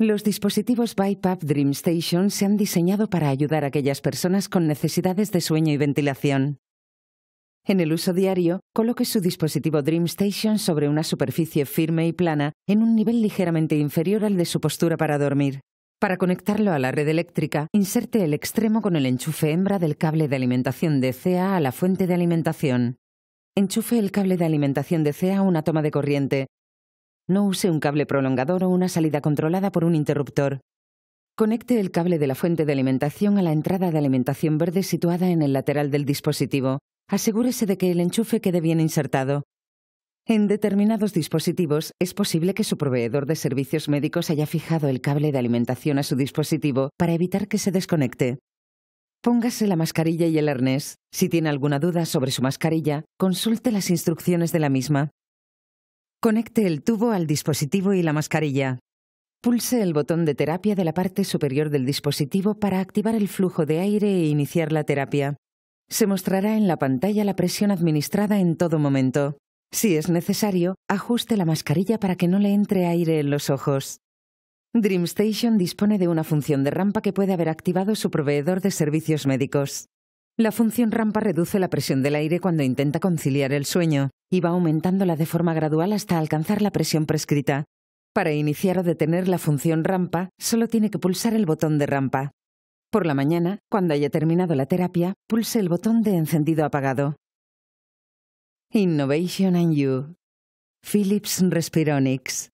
Los dispositivos BiPAP DreamStation se han diseñado para ayudar a aquellas personas con necesidades de sueño y ventilación. En el uso diario, coloque su dispositivo DreamStation sobre una superficie firme y plana en un nivel ligeramente inferior al de su postura para dormir. Para conectarlo a la red eléctrica, inserte el extremo con el enchufe hembra del cable de alimentación de CA a la fuente de alimentación. Enchufe el cable de alimentación de CA a una toma de corriente no use un cable prolongador o una salida controlada por un interruptor. Conecte el cable de la fuente de alimentación a la entrada de alimentación verde situada en el lateral del dispositivo. Asegúrese de que el enchufe quede bien insertado. En determinados dispositivos es posible que su proveedor de servicios médicos haya fijado el cable de alimentación a su dispositivo para evitar que se desconecte. Póngase la mascarilla y el arnés. Si tiene alguna duda sobre su mascarilla, consulte las instrucciones de la misma. Conecte el tubo al dispositivo y la mascarilla. Pulse el botón de terapia de la parte superior del dispositivo para activar el flujo de aire e iniciar la terapia. Se mostrará en la pantalla la presión administrada en todo momento. Si es necesario, ajuste la mascarilla para que no le entre aire en los ojos. DreamStation dispone de una función de rampa que puede haber activado su proveedor de servicios médicos. La función rampa reduce la presión del aire cuando intenta conciliar el sueño y va aumentándola de forma gradual hasta alcanzar la presión prescrita. Para iniciar o detener la función rampa, solo tiene que pulsar el botón de rampa. Por la mañana, cuando haya terminado la terapia, pulse el botón de encendido apagado. Innovation and You. Philips Respironics.